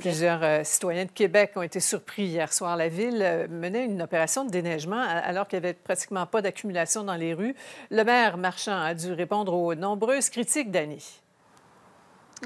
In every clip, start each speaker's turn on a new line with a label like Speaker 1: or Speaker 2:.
Speaker 1: Plusieurs euh, citoyens de Québec ont été surpris hier soir. La ville euh, menait une opération de déneigement alors qu'il n'y avait pratiquement pas d'accumulation dans les rues. Le maire Marchand a dû répondre aux
Speaker 2: nombreuses critiques d'Annie.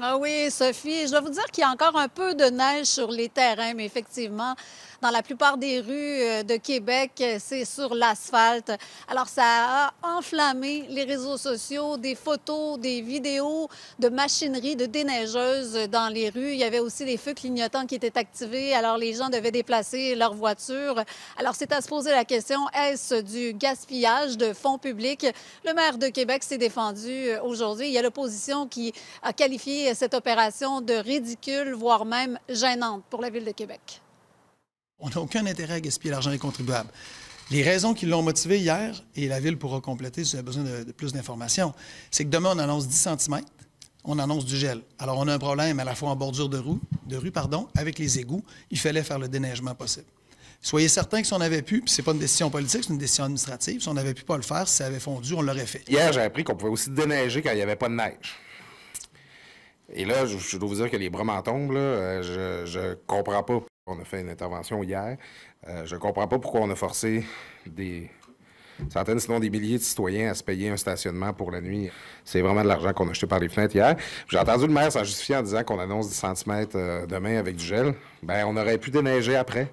Speaker 1: Ah oui, Sophie, je dois vous dire qu'il y a encore un peu de neige sur les terrains, mais effectivement, dans la plupart des rues euh, de Québec, euh, c'est sur l'asphalte. Alors, ça a enflammé les réseaux sociaux, des photos, des vidéos de machinerie, de déneigeuses dans les rues. Il y avait aussi des feux clignotants qui étaient activés, alors les gens devaient déplacer leurs voitures. Alors, c'est à se poser la question, est-ce du gaspillage de fonds publics? Le maire de Québec s'est défendu euh, aujourd'hui. Il y a l'opposition qui a qualifié cette opération de ridicule, voire même gênante pour la Ville de Québec.
Speaker 3: On n'a aucun intérêt à gaspiller l'argent des contribuables. Les raisons qui l'ont motivé hier, et la Ville pourra compléter si elle a besoin de, plus d'informations, c'est que demain, on annonce 10 cm, on annonce du gel. Alors, on a un problème à la fois en bordure de rue, de rue pardon, avec les égouts. Il fallait faire le déneigement possible. Soyez certains que si on avait pu, puis c'est pas une décision politique, c'est une décision administrative, si on avait pu pas le faire, si ça avait fondu, on l'aurait fait.
Speaker 2: Hier, j'ai appris qu'on pouvait aussi déneiger quand il n'y avait pas de neige. Et là, je, dois vous dire que les bras m'en tombent, euh, je, je comprends pas. On a fait une intervention hier. Euh, je comprends pas pourquoi on a forcé des centaines, sinon des milliers de citoyens à se payer un stationnement pour la nuit. C'est vraiment de l'argent qu'on a jeté par les fenêtres hier. J'ai entendu le maire s'en justifier en disant qu'on annonce 10 cm euh, demain avec du gel. Ben, on aurait pu déneiger après.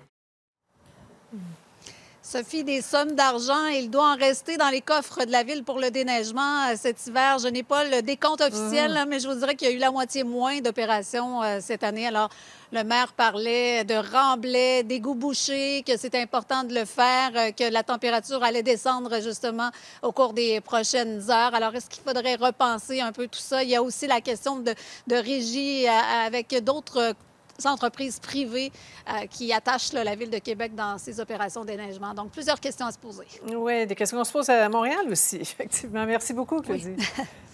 Speaker 1: Sophie, des sommes d'argent, il doit en rester dans les coffres de la ville pour le déneigement euh, cet hiver. Je n'ai pas le décompte officiel, ah. mais je vous dirais qu'il y a eu la moitié moins d'opérations euh, cette année. Alors, le maire parlait de remblais, d'égouts bouchés, que c'est important de le faire, euh, que la température allait descendre justement au cours des prochaines heures. Alors, est-ce qu'il faudrait repenser un peu tout ça? Il y a aussi la question de, de régie avec d'autres entreprises privées euh, qui attachent la Ville de Québec dans ses opérations déneigement. Donc, plusieurs questions à se poser.
Speaker 3: Oui, des questions qu'on se pose à Montréal aussi, effectivement. Merci beaucoup, Claudie.